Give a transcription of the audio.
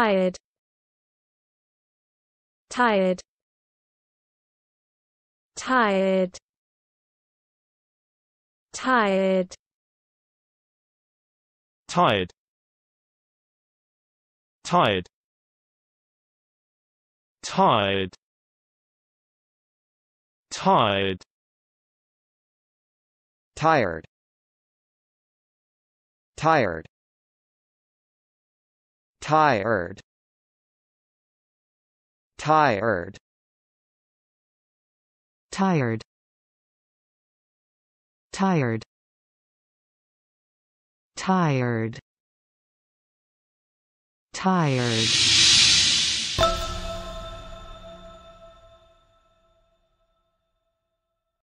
tired tired tired tired tired tired tired tired tired tired tired tired tired tired tired tired